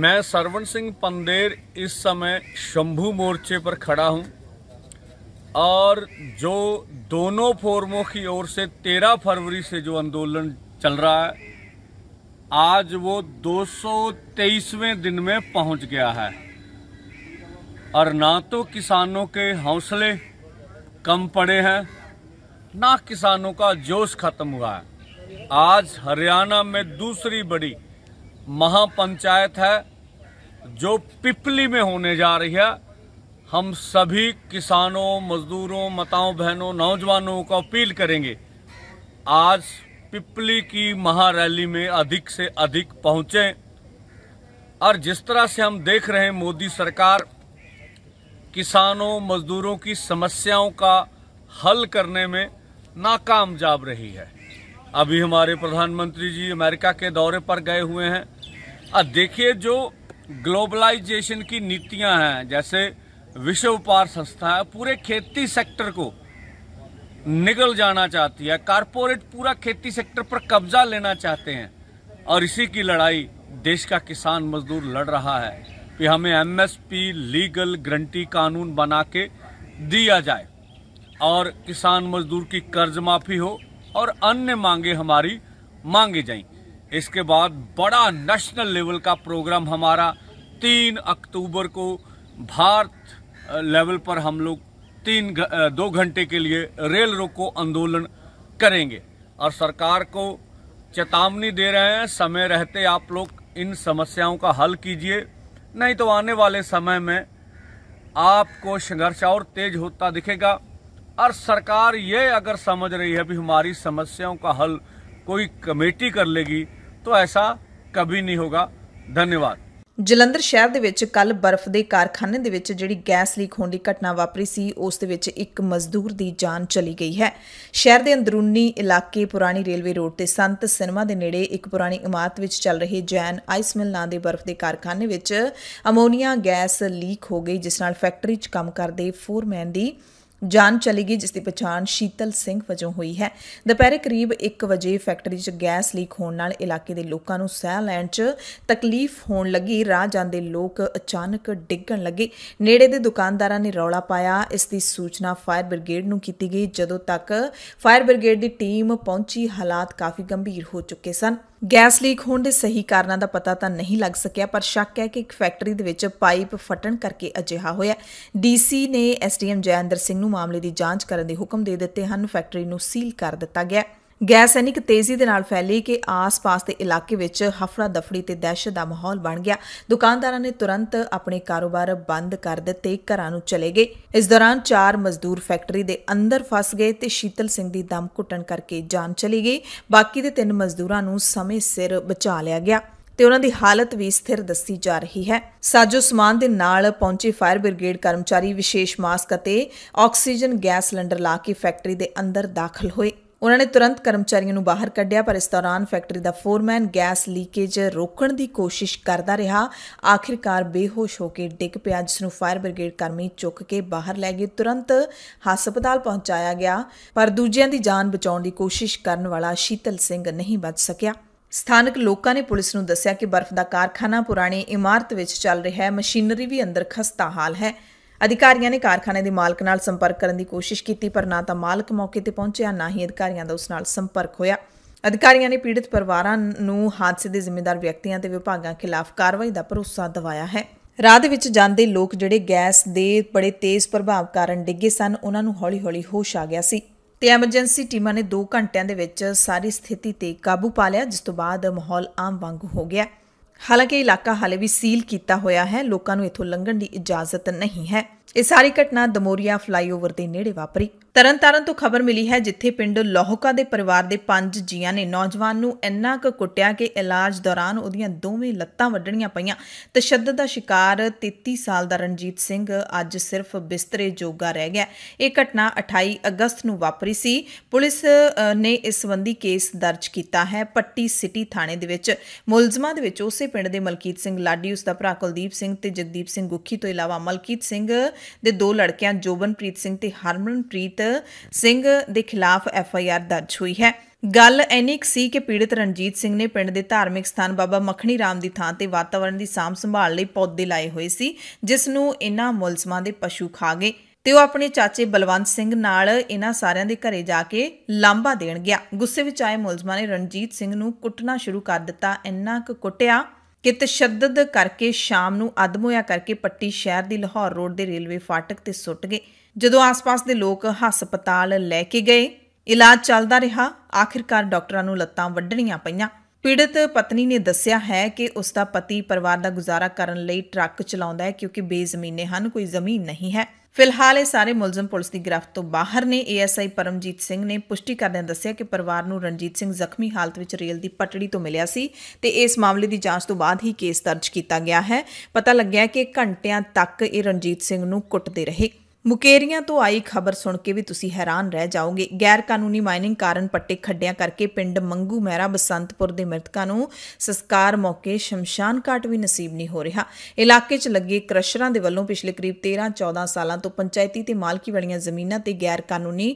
ਮੈਂ ਸਰਵਣ ਸਿੰਘ ਪੰਦੇਰ ਇਸ ਸਮੇਂ ਸ਼ੰਭੂ ਮੋਰਚੇ ਪਰ ਖੜਾ ਹਾਂ ਔਰ ਜੋ ਦੋਨੋਂ ਫੋਰਮੋਖੀ ਔਰ ਸੇ 13 ਫਰਵਰੀ ਸੇ ਜੋ ਅੰਦੋਲਨ ਚੱਲ ਰਹਾ ਹੈ आज वो 223वें दिन में पहुंच गया है और ना तो किसानों के हौसले कम पड़े हैं ना किसानों का जोश खत्म हुआ है आज हरियाणा में दूसरी बड़ी महापंचायत है जो पिपली में होने जा रही है हम सभी किसानों मजदूरों मताओं बहनों नौजवानों को अपील करेंगे आज पिपली की महारैली में अधिक से अधिक पहुंचे और जिस तरह से हम देख रहे हैं मोदी सरकार किसानों मजदूरों की समस्याओं का हल करने में नाकाम जाब रही है अभी हमारे प्रधानमंत्री जी अमेरिका के दौरे पर गए हुए हैं और देखिए जो ग्लोबलाइजेशन की नीतियां हैं जैसे विश्व व्यापार संस्था है पूरे खेती सेक्टर को निकल जाना चाहती है कारपोरेट पूरा खेती सेक्टर पर कब्जा लेना चाहते हैं और इसी की लड़ाई देश का किसान मजदूर लड़ रहा है कि हमें एमएसपी लीगल ग्रंटी कानून बना के दिया जाए और किसान मजदूर की कर्ज माफी हो और अन्य मांगे हमारी मांगी जाएं इसके बाद बड़ा नेशनल लेवल का प्रोग्राम हमारा तीन अक्टूबर को भारत लेवल पर हम लोग तीन दो घंटे के लिए रेल रोको आंदोलन करेंगे और सरकार को चेतावनी दे रहे हैं समय रहते आप लोग इन समस्याओं का हल कीजिए नहीं तो आने वाले समय में आपको संघर्ष और तेज होता दिखेगा और सरकार ये अगर समझ रही है भी हमारी समस्याओं का हल कोई कमेटी कर लेगी तो ऐसा कभी नहीं होगा धन्यवाद ਜਲੰਧਰ ਸ਼ਹਿਰ ਦੇ ਵਿੱਚ ਕੱਲ ਬਰਫ਼ ਦੇ ਕਾਰਖਾਨੇ ਦੇ ਵਿੱਚ ਜਿਹੜੀ ਗੈਸ ਲੀਕ ਹੋਣ ਦੀ ਘਟਨਾ ਵਾਪਰੀ ਸੀ ਉਸ ਦੇ ਵਿੱਚ ਇੱਕ ਮਜ਼ਦੂਰ ਦੀ ਜਾਨ ਚਲੀ ਗਈ ਹੈ ਸ਼ਹਿਰ ਦੇ ਅੰਦਰੂਨੀ ਇਲਾਕੇ ਪੁਰਾਣੀ ਰੇਲਵੇ ਰੋਡ ਤੇ ਸੰਤ ਸਿਨੇਮਾ ਦੇ ਨੇੜੇ ਇੱਕ ਪੁਰਾਣੀ ਇਮਾਰਤ ਵਿੱਚ ਚੱਲ ਰਹੇ ਜੈਨ ਆਈਸ ਮਿਲ ਨਾਂ ਦੇ ਬਰਫ਼ ਦੇ ਕਾਰਖਾਨੇ ਵਿੱਚ ਅਮੋਨੀਆ ਗੈਸ ਲੀਕ ਹੋ ਗਈ ਜਿਸ ਨਾਲ ਫੈਕਟਰੀ 'ਚ ਕੰਮ ਕਰਦੇ ਫੋਰਮੈਨ ਦੀ ਜਾਨ ਚਲੀ ਗਈ ਜਿਸ ਦੀ ਪਛਾਣ ਸ਼ੀਤਲ ਸਿੰਘ ਵਜੋਂ ਹੋਈ ਹੈ ਦੁਪਹਿਰੇ ਕਰੀਬ 1 ਵਜੇ ਫੈਕਟਰੀ 'ਚ ਗੈਸ ਲੀਕ ਹੋਣ ਨਾਲ ਇਲਾਕੇ ਦੇ ਲੋਕਾਂ ਨੂੰ ਸਾਹ ਲੈਣ 'ਚ ਤਕਲੀਫ ਹੋਣ ਲੱਗੀ ਰਾਹ ਜਾਂਦੇ ਲੋਕ ਅਚਾਨਕ ਡਿੱਗਣ ਲੱਗੇ ਨੇੜੇ ਦੇ ਦੁਕਾਨਦਾਰਾਂ ਨੇ ਰੌਲਾ ਪਾਇਆ ਇਸ ਦੀ ਸੂਚਨਾ ਫਾਇਰ ਬ੍ਰਿਗੇਡ ਨੂੰ ਕੀਤੀ ਗਈ ਜਦੋਂ ਤੱਕ ਫਾਇਰ ਬ੍ਰਿਗੇਡ ਦੀ ਟੀਮ ਪਹੁੰਚੀ ਹਾਲਾਤ ਕਾਫੀ ਗੰਭੀਰ ਹੋ ਚੁੱਕੇ ਸਨ ਗੈਸ ਲੀਕ ਹੋਣ ਦੇ ਸਹੀ ਕਾਰਨਾਂ ਦਾ ਪਤਾ ਤਾਂ ਨਹੀਂ ਲੱਗ ਸਕਿਆ ਪਰ ਸ਼ੱਕ ਹੈ ਕਿ ਇੱਕ ਫੈਕਟਰੀ ਦੇ ਵਿੱਚ ਪਾਈਪ ਫਟਣ ਕਰਕੇ ਅਜਿਹਾ ਹੋਇਆ ਡੀਸੀ ਨੇ ਐਸਡੀਐਮ ਜੈਂਦਰ ਸਿੰਘ ਨੂੰ ਮਾਮਲੇ ਦੀ ਜਾਂਚ ਕਰਨ ਦੇ ਹੁਕਮ ਦੇ ਦਿੱਤੇ ਹਨ ਫੈਕਟਰੀ ਨੂੰ ਸੀਲ ਕਰ ਦਿੱਤਾ ਗਿਆ ਹੈ ਗੈਸ ਐਨਿਕ ਤੇਜ਼ੀ ਦੇ ਨਾਲ ਫੈਲੀ ਕਿ ਆਸ-ਪਾਸ ਦੇ ਇਲਾਕੇ ਵਿੱਚ ਹਫੜਾ ਦਫੜੀ ਤੇ ਦਹਿਸ਼ਤ ਦਾ ਮਾਹੌਲ ਬਣ ਗਿਆ ਦੁਕਾਨਦਾਰਾਂ ਨੇ ਤੁਰੰਤ ਆਪਣੇ ਕਾਰੋਬਾਰ ਬੰਦ ਕਰ ਦਿੱਤੇ ਘਰਾਂ ਨੂੰ ਚਲੇ ਗਏ ਇਸ ਦੌਰਾਨ ਚਾਰ ਮਜ਼ਦੂਰ ਫੈਕਟਰੀ ਦੇ ਅੰਦਰ ਫਸ ਗਏ ਤੇ ਸ਼ੀਤਲ ਸਿੰਘ ਦੀ ਦਮ ਘੁੱਟਣ ਕਰਕੇ ਜਾਨ ਚਲੀ ਗਈ ਬਾਕੀ ਦੇ ਤਿੰਨ ਮਜ਼ਦੂਰਾਂ ਨੂੰ ਸਮੇਂ ਸਿਰ ਬਚਾ ਲਿਆ ਗਿਆ ਤੇ ਉਹਨਾਂ ਦੀ ਹਾਲਤ ਵੀ ਸਥਿਰ ਦੱਸੀ ਜਾ ਰਹੀ ਹੈ ਸਾਜੋ ਸਮਾਨ ਦੇ ਨਾਲ ਪਹੁੰਚੇ ਫਾਇਰ ਬ੍ਰਿਗੇਡ ਕਰਮਚਾਰੀ ਵਿਸ਼ੇਸ਼ ਮਾਸਕ ਅਤੇ ਆਕਸੀਜਨ ਗੈਸ ਸਿਲੰਡਰ ਲਾ ਕੇ ਫੈਕਟਰੀ ਦੇ ਅੰਦਰ ਦਾਖਲ ਹੋਏ ਉਹਨਾਂ ਨੇ ਤੁਰੰਤ ਕਰਮਚਾਰੀਆਂ ਨੂੰ ਬਾਹਰ ਕੱਢਿਆ ਪਰ ਇਸ ਦੌਰਾਨ ਫੈਕਟਰੀ ਦਾ ਫੋਰਮੈਨ ਗੈਸ ਲੀਕੇਜ ਰੋਕਣ ਦੀ ਕੋਸ਼ਿਸ਼ ਕਰਦਾ ਰਿਹਾ ਆਖਿਰਕਾਰ ਬੇਹੋਸ਼ ਹੋ ਕੇ ਡਿੱਗ ਪਿਆ ਜਿਸ ਨੂੰ ਫਾਇਰ ਬ੍ਰਿਗੇਡ ਕਰਮੀ ਚੁੱਕ ਕੇ ਬਾਹਰ ਲੈ ਗਏ ਤੁਰੰਤ ਹਸਪਤਾਲ ਪਹੁੰਚਾਇਆ ਗਿਆ ਪਰ ਦੂਜਿਆਂ ਦੀ ਜਾਨ ਬਚਾਉਣ ਦੀ ਕੋਸ਼ਿਸ਼ ਕਰਨ ਵਾਲਾ ਸ਼ੀਤਲ ਸਿੰਘ ਨਹੀਂ ਬਚ ਸਕਿਆ ਸਥਾਨਕ ਲੋਕਾਂ ਨੇ ਪੁਲਿਸ ਨੂੰ ਦੱਸਿਆ ਕਿ ਬਰਫ਼ ਦਾ ਕਾਰਖਾਨਾ ਪੁਰਾਣੀ ਇਮਾਰਤ ਵਿੱਚ ਚੱਲ ਰਿਹਾ ਹੈ ਮਸ਼ੀਨਰੀ ਵੀ ਅੰਦਰ ਖਸਤਾ ਹਾਲ ਹੈ ਅਧਿਕਾਰੀਆਂ ਨੇ ਕਾਰਖਾਨੇ ਦੇ ਮਾਲਕ ਨਾਲ ਸੰਪਰਕ ਕਰਨ ਦੀ ਕੋਸ਼ਿਸ਼ ਕੀਤੀ ਪਰ ਨਾ ਤਾਂ ਮਾਲਕ ਮੌਕੇ ਤੇ ਪਹੁੰਚਿਆ ਨਾ ਹੀ ਅਧਿਕਾਰੀਆਂ ਦਾ ਉਸ ਨਾਲ ਸੰਪਰਕ ਹੋਇਆ ਅਧਿਕਾਰੀਆਂ ਨੇ ਪੀੜਤ ਪਰਿਵਾਰਾਂ ਨੂੰ ਹਾਦਸੇ ਦੇ ਜ਼ਿੰਮੇਵਾਰ ਵਿਅਕਤੀਆਂ ਤੇ ਵਿਭਾਗਾਂ ਖਿਲਾਫ ਕਾਰਵਾਈ ਦਾ ਭਰੋਸਾ ਦਿਵਾਇਆ ਹੈ ਰਾਹ ਦੇ ਵਿੱਚ ਜਾਂਦੇ ਲੋਕ ਜਿਹੜੇ ਗੈਸ ਦੇ ਬੜੇ ਤੇਜ਼ ਪ੍ਰਭਾਵ ਕਾਰਨ ਡਿੱਗੇ ਸਨ ਉਹਨਾਂ ਨੂੰ ਹੌਲੀ-ਹੌਲੀ ਹੋਸ਼ ਆ ਗਿਆ ਸੀ ਤੇ ਐਮਰਜੈਂਸੀ ਟੀਮਾਂ ਨੇ 2 ਘੰਟਿਆਂ ਦੇ ਵਿੱਚ ਸਾਰੀ ਸਥਿਤੀ ਤੇ ਕਾਬੂ ਪਾ ਲਿਆ ਜਿਸ ਤੋਂ ਬਾਅਦ ਮਾਹੌਲ ਆਮ ਵਾਂਗ ਹੋ ਗਿਆ ਹਾਲਾਂਕਿ ਇਲਾਕਾ ਹਾਲੇ ਵੀ ਸੀਲ ਕੀਤਾ ਹੋਇਆ ਹੈ ਲੋਕਾਂ ਨੂੰ ਇੱਥੋਂ ਲੰਘਣ ਦੀ ਇਜਾਜ਼ਤ ਨਹੀਂ ਹੈ ਇਹ ਸਾਰੀ ਘਟਨਾ ਦਮੋਰੀਆ ਫਲਾਈਓਵਰ ਦੇ ਨੇੜੇ ਵਾਪਰੀ ਤਰਨਤਾਰਨ ਤੋਂ ਖਬਰ ਮਿਲੀ ਹੈ ਜਿੱਥੇ ਪਿੰਡ ਲੋਹਕਾ ਦੇ ਪਰਿਵਾਰ ਦੇ ਪੰਜ ਜੀਆਂ ਨੇ ਨੌਜਵਾਨ ਨੂੰ ਇੰਨਾ ਕੁ ਕੁੱਟਿਆ ਕਿ ਇਲਾਜ ਦੌਰਾਨ ਉਹਦੀਆਂ ਦੋਵੇਂ ਲੱਤਾਂ ਵੱਢਣੀਆਂ ਪਈਆਂ ਤਸ਼ੱਦਦ ਦਾ ਸ਼ਿਕਾਰ 33 ਸਾਲ ਦਾ ਰਣਜੀਤ ਸਿੰਘ ਅੱਜ ਸਿਰਫ ਬਿਸਤਰੇ ਜੋਗਾ ਰਹਿ ਗਿਆ ਇਹ ਘਟਨਾ 28 ਅਗਸਤ ਨੂੰ ਵਾਪਰੀ ਸੀ ਪੁਲਿਸ ਨੇ ਇਸ ਸੰਬੰਧੀ ਕੇਸ ਦਰਜ ਕੀਤਾ ਹੈ ਪੱਟੀ ਸਿਟੀ ਥਾਣੇ ਦੇ ਵਿੱਚ ਮੁਲਜ਼ਮਾਂ ਦੇ ਵਿੱਚ ਉਸੇ ਪਿੰਡ ਦੇ ਮਲਕੀਤ ਸਿੰਘ ਲਾਡੀ ਉਸ ਦਾ ਭਰਾ ਕੁਲਦੀਪ ਸਿੰਘ ਤੇ ਜਗਦੀਪ ਸਿੰਘ ਗੁੱਖੀ ਤੋਂ ਇਲਾਵਾ ਮਲਕੀਤ ਸਿੰਘ ਦੇ ਦੋ ਲੜਕਿਆਂ ਜੋਬਨਪ੍ਰੀਤ ਸਿੰਘ ਤੇ ਹਰਮਨਪ੍ਰੀਤ ਸਿੰਘ ਦੇ ਖਿਲਾਫ ਐਫ ਆਈ ਆਰ ਦਰਜ ਹੋਈ ਹੈ ਗੱਲ ਐਨਿਕ ਸੀ ਕਿ ਪੀੜਤ ਰਣਜੀਤ ਸਿੰਘ ਨੇ ਪਿੰਡ ਦੇ ਧਾਰਮਿਕ ਸਥਾਨ ਬਾਬਾ ਮੱਖਣੀ ਰਾਮ ਦੀ ਥਾਂ ਤੇ ਵਾਤਾਵਰਣ ਦੀ ਸਾਂਭ ਸੰਭਾਲ ਲਈ ਪੌਦੇ ਲਾਏ ਹੋਏ ਸੀ ਜਿਸ ਨੂੰ ਇਹਨਾਂ ਮੁਲਜ਼ਮਾਂ ਦੇ ਪਸ਼ੂ ਖਾ ਗਏ ਤੇ ਉਹ ਆਪਣੇ ਚਾਚੇ ਬਲਵੰਤ ਸਿੰਘ ਨਾਲ ਇਹਨਾਂ ਸਾਰਿਆਂ ਦੇ ਘਰੇ ਜਾ ਕੇ ਲਾਂਬਾ ਦੇਣ ਗਿਆ ਗੁੱਸੇ ਵਿੱਚ ਆਏ ਮੁਲਜ਼ਮਾਂ ਨੇ ਰਣਜੀਤ ਸਿੰਘ ਨੂੰ ਕੁੱਟਣਾ ਸ਼ੁਰੂ ਕਰ ਦਿੱਤਾ ਇੰਨਾ ਕੁ ਕੁੱਟਿਆ ਕਿ ਤਸ਼ੱਦਦ ਕਰਕੇ ਸ਼ਾਮ ਨੂੰ ਅਦਮੋਇਆ ਕਰਕੇ ਪੱਟੀ ਸ਼ਹਿਰ ਦੀ ਲਾਹੌਰ ਰੋਡ ਦੇ ਰੇਲਵੇ ਫਾਟਕ ਤੇ ਸੁੱਟ ਗਏ ਜਦੋਂ ਆਸ-ਪਾਸ ਦੇ ਲੋਕ ਹਸਪਤਾਲ ਲੈ ਕੇ ਗਏ ਇਲਾਜ ਚੱਲਦਾ ਰਿਹਾ ਆਖਿਰਕਾਰ ਡਾਕਟਰਾਂ ਨੂੰ ਲੱਤਾਂ ਵੱਢਣੀਆਂ ਪਈਆਂ ਪੀੜਤ ਪਤਨੀ ਨੇ ਦੱਸਿਆ ਹੈ ਕਿ ਉਸ ਦਾ ਪਤੀ ਪਰਿਵਾਰ ਦਾ ਗੁਜ਼ਾਰਾ ਕਰਨ ਲਈ ਟਰੱਕ ਚਲਾਉਂਦਾ ਹੈ ਕਿਉਂਕਿ ਬੇਜ਼ਮੀਨੇ ਹਨ ਕੋਈ ਜ਼ਮੀਨ ਨਹੀਂ ਹੈ ਫਿਲਹਾਲ ਇਹ ਸਾਰੇ ਮੁਲਜ਼ਮ ਪੁਲਿਸ ਦੀ ਗ੍ਰਿਫਤ ਤੋਂ ਬਾਹਰ ਨੇ ਏਐਸਆਈ ਪਰਮਜੀਤ ਸਿੰਘ ਨੇ ਪੁਸ਼ਟੀ ਕਰਦਿਆਂ ਦੱਸਿਆ ਕਿ ਪਰਿਵਾਰ ਨੂੰ ਰਣਜੀਤ ਸਿੰਘ ਜ਼ਖਮੀ ਹਾਲਤ ਵਿੱਚ ਰੇਲ ਦੀ ਪਟੜੀ ਤੋਂ ਮਿਲਿਆ ਸੀ ਤੇ ਇਸ ਮਾਮਲੇ ਦੀ ਜਾਂਚ ਤੋਂ ਬਾਅਦ ਹੀ ਕੇਸ ਦਰਜ ਕੀਤਾ ਗਿਆ ਹੈ ਪਤਾ ਲੱਗਿਆ ਕਿ ਘੰਟਿਆਂ ਤੱਕ ਇਹ ਰਣਜੀਤ ਸਿੰਘ ਨੂੰ ਕੁੱਟਦੇ ਰਹੇ ਮੁਕੇਰੀਆਂ ਤੋਂ ਆਈ ਖਬਰ ਸੁਣ ਕੇ ਵੀ ਤੁਸੀਂ ਹੈਰਾਨ ਰਹਿ ਜਾਓਗੇ ਗੈਰ ਕਾਨੂੰਨੀ ਮਾਈਨਿੰਗ ਕਾਰਨ ਪੱਟੇ ਖੱਡਿਆਂ ਕਰਕੇ ਪਿੰਡ ਮੰਗੂ ਮਹਿਰਾ ਬਸੰਤਪੁਰ ਦੇ ਮ੍ਰਿਤਕਾਂ ਨੂੰ ਸੰਸਕਾਰ ਮੌਕੇ ਸ਼ਮਸ਼ਾਨ ਘਾਟ ਵੀ ਨਸੀਬ ਨਹੀਂ ਹੋ ਰਿਹਾ ਇਲਾਕੇ 'ਚ ਲੱਗੇ ਕ੍ਰਸ਼ਰਾਂ ਦੇ ਵੱਲੋਂ ਪਿਛਲੇ ਕਰੀਬ 13-14 ਸਾਲਾਂ ਤੋਂ ਪੰਚਾਇਤੀ ਤੇ ਮਾਲਕੀ ਵਾਲੀਆਂ ਜ਼ਮੀਨਾਂ ਤੇ ਗੈਰ ਕਾਨੂੰਨੀ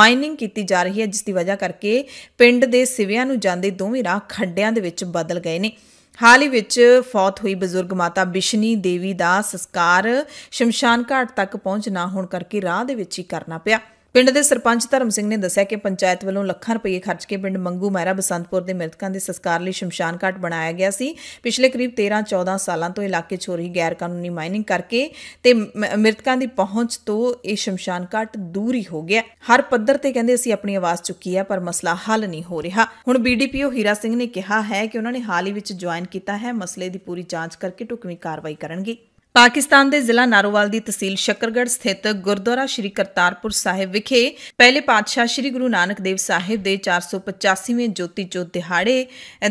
ਮਾਈਨਿੰਗ ਕੀਤੀ ਜਾ ਰਹੀ ਹੈ ਜਿਸ ਦੀ ਵਜ੍ਹਾ ਕਰਕੇ ਪਿੰਡ ਦੇ ਸਿਵਿਆਂ ਨੂੰ ਜਾਂਦੇ ਦੋਵੇਂ ਰਾਹ ਖੱਡਿਆਂ ਦੇ ਵਿੱਚ ਬਦਲ ਗਏ ਨੇ ਹਾਲ ਹੀ ਵਿੱਚ ਫੌਤ ਹੋਈ ਬਜ਼ੁਰਗ ਮਾਤਾ ਬਿਸ਼ਨੀ ਦੇਵੀ ਦਾ ਸੰਸਕਾਰ ਸ਼ਮਸ਼ਾਨ ਘਾਟ ਤੱਕ ਪਹੁੰਚ ਨਾ ਹੋਣ ਕਰਕੇ ਰਾਹ ਦੇ ਵਿੱਚ ਹੀ ਕਰਨਾ ਪਿਆ ਪਿੰਡ ਦੇ ਸਰਪੰਚ ਧਰਮ ਸਿੰਘ ਨੇ ਦੱਸਿਆ ਕਿ ਪੰਚਾਇਤ ਵੱਲੋਂ ਲੱਖਾਂ ਰੁਪਏ ਖਰਚ ਕੇ ਪਿੰਡ ਮੰਗੂ ਮਹਿਰਾ ਬਸੰਤਪੁਰ ਦੇ ਮ੍ਰਿਤਕਾਂ ਦੇ ਸੰਸਕਾਰ ਲਈ ਸ਼ਮਸ਼ਾਨ ਘਾਟ ਬਣਾਇਆ ਗਿਆ ਸੀ ਪਿਛਲੇ ਕਰੀਬ 13-14 ਸਾਲਾਂ ਤੋਂ ਇਲਾਕੇ 'ਚ ਹੋ ਰਹੀ ਗੈਰ ਕਾਨੂੰਨੀ ਮਾਈਨਿੰਗ ਕਰਕੇ ਤੇ ਮ੍ਰਿਤਕਾਂ ਦੀ ਪਹੁੰਚ ਤੋਂ ਇਹ ਸ਼ਮਸ਼ਾਨ ਘਾਟ ਦੂਰ ਹੀ ਹੋ ਗਿਆ ਹਰ ਪੱਧਰ ਤੇ ਕਹਿੰਦੇ ਅਸੀਂ ਆਪਣੀ ਆਵਾਜ਼ ਚੁੱਕੀ ਹੈ ਪਰ ਮਸਲਾ ਹੱਲ ਨਹੀਂ ਹੋ ਰਿਹਾ ਹੁਣ ਬੀਡੀਪੀਓ ਹੀਰਾ ਸਿੰਘ ਨੇ ਕਿਹਾ ਹੈ ਕਿ ਉਹਨਾਂ ਨੇ ਹਾਲ ਹੀ ਵਿੱਚ ਜੁਆਇਨ ਕੀਤਾ ਹੈ ਮਸਲੇ ਦੀ ਪੂਰੀ ਜਾਂਚ ਕਰਕੇ ਟੁਕਵੀਂ ਕਾਰਵਾਈ ਕਰਨਗੇ ਪਾਕਿਸਤਾਨ ਦੇ ਜ਼ਿਲ੍ਹਾ ਨਾਰੋਵਾਲ ਦੀ ਤਹਿਸੀਲ ਸ਼ੱਕਰਗੜ੍ਹ ਸਥਿਤ ਗੁਰਦੁਆਰਾ ਸ਼੍ਰੀ ਕਰਤਾਰਪੁਰ ਸਾਹਿਬ ਵਿਖੇ ਪਹਿਲੇ ਪਾਤਸ਼ਾਹ ਸ਼੍ਰੀ ਗੁਰੂ ਨਾਨਕ ਦੇਵ ਸਾਹਿਬ ਦੇ 485ਵੇਂ ਜੋਤੀ ਜੋਤ ਦਿਹਾੜੇ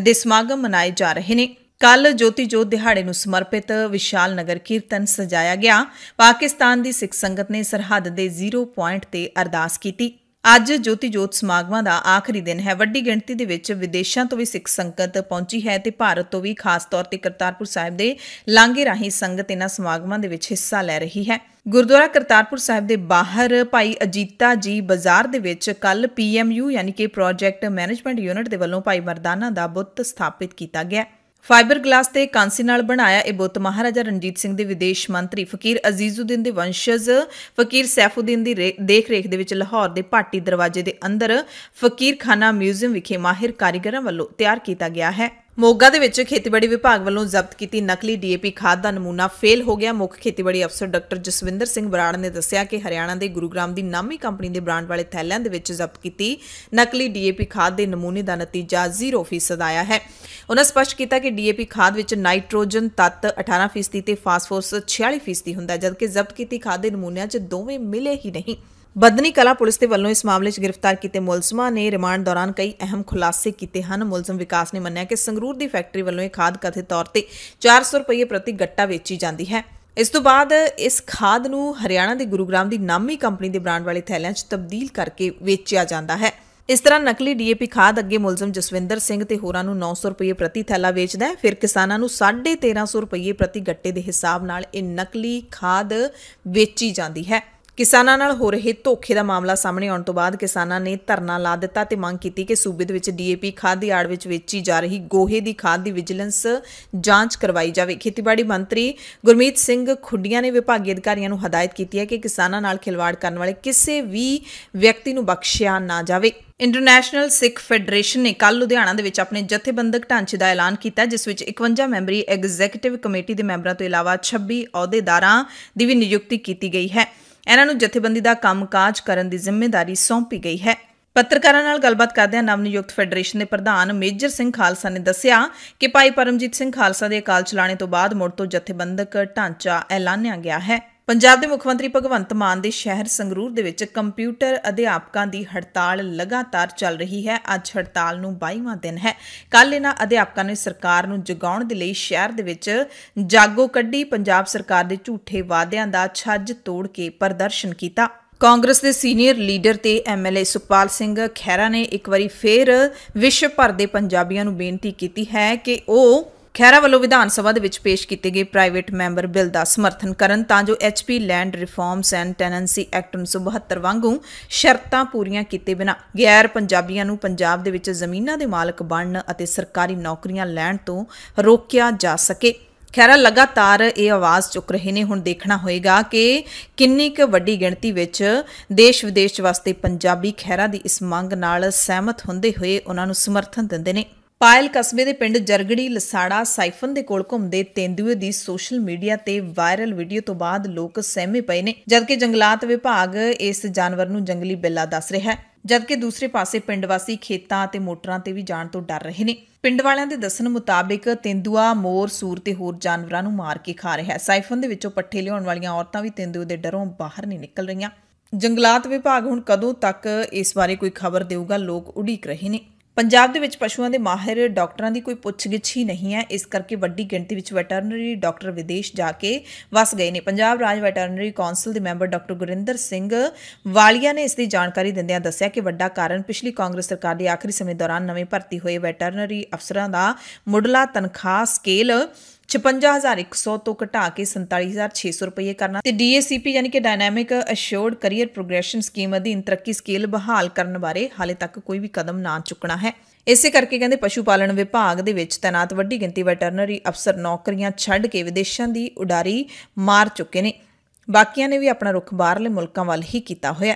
ਦੇ ਸਮਾਗਮ ਮਨਾਏ ਜਾ ਰਹੇ ਨੇ ਕੱਲ ਜੋਤੀ ਜੋਤ ਦਿਹਾੜੇ ਨੂੰ ਸਮਰਪਿਤ ਵਿਸ਼ਾਲ ਨਗਰ ਕੀਰਤਨ ਸਜਾਇਆ ਗਿਆ ਪਾਕਿਸਤਾਨ ਦੀ ਸਿੱਖ ਸੰਗਤ ਨੇ ਸਰਹੱਦ ਦੇ 0 ਪੁਆਇੰਟ ਤੇ ਅਰਦਾਸ ਕੀਤੀ ਅੱਜ ਜੋਤੀ ਜੋਤ ਸਮਾਗਮਾਂ ਦਾ ਆਖਰੀ ਦਿਨ ਹੈ ਵੱਡੀ ਗਿਣਤੀ ਦੇ ਵਿੱਚ ਵਿਦੇਸ਼ਾਂ ਤੋਂ ਵੀ ਸਿੱਖ ਸੰਗਤ ਪਹੁੰਚੀ ਹੈ ਤੇ ਭਾਰਤ ਤੋਂ ਵੀ ਖਾਸ ਤੌਰ ਤੇ ਕਰਤਾਰਪੁਰ ਸਾਹਿਬ ਦੇ ਲਾਂਗੇ ਰਾਹੀਂ ਸੰਗਤ ਇਹਨਾਂ ਸਮਾਗਮਾਂ ਦੇ ਵਿੱਚ ਹਿੱਸਾ ਲੈ ਰਹੀ ਹੈ ਗੁਰਦੁਆਰਾ ਕਰਤਾਰਪੁਰ ਸਾਹਿਬ ਦੇ ਬਾਹਰ ਭਾਈ ਅਜੀਤਾ ਜੀ ਬਾਜ਼ਾਰ ਦੇ ਵਿੱਚ ਕੱਲ ਪੀਐਮਯੂ ਯਾਨੀ ਕਿ ਪ੍ਰੋਜੈਕਟ ਮੈਨੇਜਮੈਂਟ ਯੂਨਿਟ ਦੇ ਵੱਲੋਂ ਭਾਈ ਮਰਦਾਨਾ ਦਾ ਬੁੱਤ ਸਥਾਪਿਤ ਕੀਤਾ ਗਿਆ ਫਾਈਬਰ ਗਲਾਸ ਤੇ ਕਾਂਸੀ ਨਾਲ ਬਣਾਇਆ ਇਹ ਬੁੱਤ ਮਹਾਰਾਜਾ ਰਣਜੀਤ ਸਿੰਘ ਦੇ ਵਿਦੇਸ਼ ਮੰਤਰੀ ਫਕੀਰ ਅਜ਼ੀਜ਼ੁਦੀਨ ਦੇ ਵੰਸ਼ਜ ਫਕੀਰ ਸੈਫੁਦੀਨ ਦੀ ਦੇਖ-ਰੇਖ ਦੇ ਵਿੱਚ ਲਾਹੌਰ ਦੇ ਪਾਟੀ ਦਰਵਾਜ਼ੇ ਦੇ ਅੰਦਰ ਫਕੀਰਖਾਨਾ ਮਿਊਜ਼ੀਅਮ ਵਿਖੇ ਮਾਹਿਰ ਕਾਰੀਗਰਾਂ ਵੱਲੋਂ ਤਿਆਰ ਕੀਤਾ ਗਿਆ ਹੈ ਮੋਗਾ ਦੇ ਵਿੱਚ ਖੇਤੀਬਾੜੀ ਵਿਭਾਗ ਵੱਲੋਂ ਜ਼ਬਤ ਕੀਤੀ ਨਕਲੀ ਡੀਏਪੀ ਖਾਦ ਦਾ ਨਮੂਨਾ ਫੇਲ ਹੋ ਗਿਆ ਮੁੱਖ ਖੇਤੀਬਾੜੀ ਅਫਸਰ ਡਾਕਟਰ ਜਸਵਿੰਦਰ ਸਿੰਘ ਬਰਾੜ ਨੇ ਦੱਸਿਆ ਕਿ ਹਰਿਆਣਾ ਦੇ ਗੁਰੂਗ੍ਰਾਮ ਦੀ ਨਾਮੀ ਕੰਪਨੀ ਦੇ ਬ੍ਰਾਂਡ ਵਾਲੇ ਥੈਲਿਆਂ ਦੇ ਵਿੱਚ ਜ਼ਬਤ ਕੀਤੀ ਨਕਲੀ ਡੀਏਪੀ ਖਾਦ ਦੇ ਨਮੂਨੇ ਦਾ ਨਤੀਜਾ 0% ਆਇਆ ਹੈ ਉਹਨਾਂ ਸਪਸ਼ਟ ਕੀਤਾ ਕਿ ਡੀਏਪੀ ਖਾਦ ਵਿੱਚ ਨਾਈਟ੍ਰੋਜਨ ਤੱਤ 18% ਤੇ ਫਾਸਫੋਰਸ 46% ਹੁੰਦਾ ਜਦਕਿ ਜ਼ਬਤ ਕੀਤੀ ਖਾਦ ਦੇ ਨਮੂਨਿਆਂ 'ਚ ਦੋਵੇਂ ਮਿਲੇ ਹੀ ਨਹੀਂ ਬਦਨੀ ਕਲਾ ਪੁਲਿਸ ਦੇ ਵੱਲੋਂ ਇਸ ਮਾਮਲੇ 'ਚ ਗ੍ਰਿਫਤਾਰ ਕੀਤੇ ਮੁਲਜ਼ਮਾਂ ਨੇ ਰਿਮਾਂਡ ਦੌਰਾਨ ਕਈ ਅਹਿਮ ਖੁਲਾਸੇ ਕੀਤੇ ਹਨ ਮੁਲਜ਼ਮ ਵਿਕਾਸ ਨੇ ਮੰਨਿਆ ਕਿ ਸੰਗਰੂਰ ਦੀ ਫੈਕਟਰੀ ਵੱਲੋਂ ਇਹ ਖਾਦ ਕਥਿਤ ਤੌਰ ਤੇ 400 ਰੁਪਏ ਪ੍ਰਤੀ ਗੱਟਾ ਵੇਚੀ ਜਾਂਦੀ ਹੈ ਇਸ ਤੋਂ ਬਾਅਦ ਇਸ ਖਾਦ ਨੂੰ ਹਰਿਆਣਾ ਦੇ ਗੁਰੂਗ੍ਰਾਮ ਦੀ ਨਾਮੀ ਕੰਪਨੀ ਦੇ ਬ੍ਰਾਂਡ ਵਾਲੇ ਥੈਲਿਆਂ 'ਚ ਤਬਦੀਲ ਕਰਕੇ ਵੇਚਿਆ ਜਾਂਦਾ ਹੈ ਇਸ ਤਰ੍ਹਾਂ ਨਕਲੀ ਡੀਏਪੀ ਖਾਦ ਅੱਗੇ ਮੁਲਜ਼ਮ ਜਸਵਿੰਦਰ ਸਿੰਘ ਤੇ ਹੋਰਾਂ ਨੂੰ 900 ਰੁਪਏ ਪ੍ਰਤੀ ਥੈਲਾ ਵੇਚਦਾ ਹੈ ਫਿਰ ਕਿਸਾਨਾਂ ਨੂੰ 1350 ਰੁਪਏ ਪ੍ਰਤੀ ਗੱਟੇ ਦੇ ਹਿਸਾਬ ਨਾਲ ਇਹ ਨਕਲੀ ਖਾਦ ਵੇਚੀ ਜਾਂਦੀ ਹੈ ਕਿਸਾਨਾਂ ਨਾਲ ਹੋ ਰਹੇ ਧੋਖੇ ਦਾ ਮਾਮਲਾ ਸਾਹਮਣੇ ਆਉਣ ਤੋਂ ਬਾਅਦ ਕਿਸਾਨਾਂ ਨੇ ਧਰਨਾ ਲਾ ਦਿੱਤਾ ਤੇ ਮੰਗ ਕੀਤੀ ਕਿ ਸੂਬੇ ਦੇ ਵਿੱਚ ਡੀਏਪੀ ਖਾਦ ਦੀ ਆੜ ਵਿੱਚ ਵੇਚੀ ਜਾ ਰਹੀ ਗੋਹੇ ਦੀ ਖਾਦ ਦੀ ਵਿਜੀਲੈਂਸ ਜਾਂਚ ਕਰਵਾਈ ਜਾਵੇ ਖੇਤੀਬਾੜੀ ਮੰਤਰੀ ਗੁਰਮੀਤ ਸਿੰਘ ਖੁੱਡੀਆਂ ਨੇ ਵਿਭਾਗੀ ਅਧਿਕਾਰੀਆਂ ਨੂੰ ਹਦਾਇਤ ਕੀਤੀ ਹੈ ਕਿ ਕਿਸਾਨਾਂ ਨਾਲ ਖਿਲਵਾੜ ਕਰਨ ਵਾਲੇ ਕਿਸੇ ਵੀ ਵਿਅਕਤੀ ਨੂੰ ਬਖਸ਼ਿਆ ਨਾ ਜਾਵੇ ਇੰਟਰਨੈਸ਼ਨਲ ਸਿੱਖ ਫੈਡਰੇਸ਼ਨ ਨੇ ਕੱਲ ਲੁਧਿਆਣਾ ਦੇ ਵਿੱਚ ਆਪਣੇ ਜਥੇਬੰਦਕ ਢਾਂਚੇ ਦਾ ਐਲਾਨ ਕੀਤਾ ਜਿਸ ਵਿੱਚ 51 ਮੈਂਬਰੀ ਐਗਜ਼ੀਕਿਟਿਵ ਕਮੇਟੀ ਦੇ ਮੈਂਬਰਾਂ ਤੋਂ ਇਲਾਵਾ 26 ਅਹੁਦੇਦਾਰਾਂ ਦੀ ਵੀ ਨਿਯੁਕਤੀ ਕੀਤੀ ਗਈ ਹੈ ਇਹਨਾਂ ਨੂੰ ਜਥੇਬੰਦੀ ਦਾ ਕੰਮਕਾਜ ਕਰਨ ਦੀ ਜ਼ਿੰਮੇਵਾਰੀ ਸੌਂਪੀ ਗਈ ਹੈ ਪੱਤਰਕਾਰਾਂ ਨਾਲ ਗੱਲਬਾਤ ਕਰਦਿਆਂ ਨਵਨਿਯੁਕਤ ਫੈਡਰੇਸ਼ਨ ਦੇ ਪ੍ਰਧਾਨ ਮੇਜਰ ਸਿੰਘ ਖਾਲਸਾ ਨੇ ਦੱਸਿਆ ਕਿ ਭਾਈ ਪਰਮਜੀਤ ਸਿੰਘ ਖਾਲਸਾ ਦੇ ਅਕਾਲ ਚਲਾਣੇ ਤੋਂ ਬਾਅਦ ਮੁੜ ਤੋਂ ਜਥੇਬੰਦਕ ਢਾਂਚਾ ਐਲਾਨਿਆ ਗਿਆ ਹੈ ਪੰਜਾਬ ਦੇ ਮੁੱਖ ਮੰਤਰੀ ਭਗਵੰਤ ਮਾਨ ਦੇ ਸ਼ਹਿਰ ਸੰਗਰੂਰ ਦੇ ਵਿੱਚ ਕੰਪਿਊਟਰ ਅਧਿਆਪਕਾਂ ਦੀ ਹੜਤਾਲ ਲਗਾਤਾਰ ਚੱਲ ਰਹੀ ਹੈ ਅੱਜ ਹੜਤਾਲ ਨੂੰ 22ਵਾਂ ਦਿਨ ਹੈ ਕੱਲ ਇਹਨਾਂ ਅਧਿਆਪਕਾਂ ਨੇ ਸਰਕਾਰ ਨੂੰ ਜਗਾਉਣ ਦੇ ਲਈ ਸ਼ਹਿਰ ਦੇ ਵਿੱਚ ਜਾਗੋ ਕੱਢੀ ਪੰਜਾਬ ਸਰਕਾਰ ਦੇ ਝੂਠੇ ਵਾਅਦਿਆਂ ਦਾ ਛੱਜ ਤੋੜ ਕੇ ਪ੍ਰਦਰਸ਼ਨ ਕੀਤਾ ਕਾਂਗਰਸ ਦੇ ਸੀਨੀਅਰ ਲੀਡਰ ਤੇ ਐਮਐਲਏ ਸੁਖਪਾਲ ਸਿੰਘ ਖਹਿਰਾ ਨੇ ਇੱਕ ਵਾਰੀ ਫੇਰ ਵਿਸ਼ਵ ਭਰ ਦੇ ਪੰਜਾਬੀਆਂ ਨੂੰ ਬੇਨਤੀ ਕੀਤੀ ਹੈ ਕਿ ਉਹ ਖੈਰਾ ਵੱਲੋਂ ਵਿਧਾਨ ਸਭਾ ਦੇ ਵਿੱਚ ਪੇਸ਼ ਕੀਤੇ ਗਏ ਪ੍ਰਾਈਵੇਟ ਮੈਂਬਰ ਬਿੱਲ ਦਾ ਸਮਰਥਨ ਕਰਨ ਤਾਂ ਜੋ HP land reforms and tenancy act 1972 ਵਾਂਗੂ ਸ਼ਰਤਾਂ ਪੂਰੀਆਂ ਕੀਤੇ ਬਿਨਾ ਗੈਰ ਪੰਜਾਬੀਆਂ ਨੂੰ ਪੰਜਾਬ ਦੇ ਵਿੱਚ ਜ਼ਮੀਨਾਂ ਦੇ ਮਾਲਕ ਬਣਨ ਅਤੇ ਸਰਕਾਰੀ ਨੌਕਰੀਆਂ ਲੈਣ ਤੋਂ ਰੋਕਿਆ ਜਾ ਸਕੇ ਖੈਰਾ ਲਗਾਤਾਰ ਇਹ ਆਵਾਜ਼ ਚੁੱਕ ਰਹੇ ਨੇ ਹੁਣ ਦੇਖਣਾ ਹੋਏਗਾ ਕਿ ਕਿੰਨੀ ਕੁ ਵੱਡੀ ਗਿਣਤੀ ਵਿੱਚ ਦੇਸ਼ ਵਿਦੇਸ਼ ਵਾਸਤੇ ਪੰਜਾਬੀ ਖੈਰਾ ਦੀ ਇਸ ਮੰਗ ਨਾਲ ਸਹਿਮਤ ਹੁੰਦੇ ਹੋਏ ਉਹਨਾਂ ਨੂੰ ਸਮਰਥਨ ਦਿੰਦੇ ਨੇ ਪਾਇਲ ਕਸਬੇ ਦੇ ਪਿੰਡ ਜਰਗੜੀ ਲਸਾੜਾ ਸਾਈਫਨ ਦੇ ਕੋਲ ਘੁੰਮਦੇ ਤੇਂਦੂਏ ਦੀ ਸੋਸ਼ਲ ਮੀਡੀਆ ਤੇ ਵਾਇਰਲ ਵੀਡੀਓ ਤੋਂ ਬਾਅਦ ਲੋਕ ਸਹਿਮੇ ਪਏ ਨੇ ਜਦਕਿ ਜੰਗਲਾਤ ਵਿਭਾਗ ਇਸ ਜਾਨਵਰ ਨੂੰ ਜੰਗਲੀ ਬਿੱਲਾ ਦੱਸ ਰਿਹਾ ਹੈ ਜਦਕਿ ਦੂਸਰੇ ਪਾਸੇ ਪਿੰਡ ਵਾਸੀ ਖੇਤਾਂ ਅਤੇ ਮੋਟਰਾਂ ਤੇ ਵੀ ਜਾਣ ਤੋਂ ਡਰ ਰਹੇ ਨੇ ਪਿੰਡ ਵਾਲਿਆਂ ਦੇ ਦੱਸਣ ਮੁਤਾਬਕ ਤੇਂਦੂਆ ਮੋਰ ਸੂਰ ਤੇ ਹੋਰ ਜਾਨਵਰਾਂ ਨੂੰ ਮਾਰ ਕੇ ਖਾ ਰਿਹਾ ਹੈ ਸਾਈਫਨ ਦੇ ਵਿੱਚੋਂ ਪੱਠੇ ਲਿਆਉਣ ਵਾਲੀਆਂ ਔਰਤਾਂ ਵੀ ਤੇਂਦੂਏ ਦੇ ਡਰੋਂ ਬਾਹਰ ਨਹੀਂ ਨਿਕਲ ਰਹੀਆਂ ਜੰਗਲਾਤ ਵਿਭਾਗ ਹੁਣ ਕਦੋਂ ਤੱਕ ਇਸ ਬਾਰੇ ਕੋਈ ਖਬਰ ਦੇਊਗਾ ਲੋਕ ਉਡੀਕ ਰਹੇ ਨੇ ਪੰਜਾਬ ਦੇ ਵਿੱਚ ਪਸ਼ੂਆਂ ਦੇ ਮਾਹਿਰ ਡਾਕਟਰਾਂ ਦੀ ਕੋਈ ਪੁੱਛਗਿੱਛ ਹੀ ਨਹੀਂ ਹੈ ਇਸ ਕਰਕੇ ਵੱਡੀ ਗਿਣਤੀ ਵਿੱਚ ਵੈਟਰਨਰੀ ਡਾਕਟਰ ਵਿਦੇਸ਼ ਜਾ ਕੇ ਵਸ ਗਏ ਨੇ ਪੰਜਾਬ ਰਾਜ ਵੈਟਰਨਰੀ ਕੌਂਸਲ ਦੇ ਮੈਂਬਰ ਡਾਕਟਰ ਗੁਰਿੰਦਰ ਸਿੰਘ ਵਾਲੀਆ ਨੇ ਇਸ ਦੀ ਜਾਣਕਾਰੀ ਦਿੰਦਿਆਂ ਦੱਸਿਆ ਕਿ ਵੱਡਾ ਕਾਰਨ ਪਿਛਲੀ ਕਾਂਗਰਸ ਸਰਕਾਰ ਦੇ ਆਖਰੀ ਸਮੇਂ ਦੌਰਾਨ ਨਵੇਂ ਭਰਤੀ ਹੋਏ ਵੈਟਰਨਰੀ ਅਫਸਰਾਂ ਦਾ ਮੁੱਢਲਾ ਤਨਖਾਹ ਸਕੇਲ 56100 ਤੋਂ ਘਟਾ ਕੇ 47600 ਰੁਪਏ ਕਰਨਾ ਤੇ ਡੀਏਸੀਪੀ ਯਾਨੀ ਕਿ dynamic assured career progression scheme ਅਧੀਨ ਤਰੱਕੀ ਸਕੇਲ ਬਹਾਲ ਕਰਨ ਬਾਰੇ ਹਾਲੇ ਤੱਕ ਕੋਈ ਵੀ ਕਦਮ ਨਾ ਚੁੱਕਣਾ ਹੈ ਇਸੇ ਕਰਕੇ ਕਹਿੰਦੇ ਪਸ਼ੂ ਪਾਲਣ ਵਿਭਾਗ ਦੇ ਵਿੱਚ ਤਾਇਨਾਤ ਵੱਡੀ ਗਿਣਤੀ ਵੈਟਰਨਰੀ ਅਫਸਰ ਨੌਕਰੀਆਂ ਛੱਡ ਕੇ ਵਿਦੇਸ਼ਾਂ ਦੀ ਉਡਾਰੀ ਮਾਰ ਚੁੱਕੇ ਨੇ ਬਾਕੀਆਂ ਨੇ ਵੀ ਆਪਣਾ ਰੁਖ ਬਾਹਰਲੇ ਮੁਲਕਾਂ ਵੱਲ ਹੀ ਕੀਤਾ ਹੋਇਆ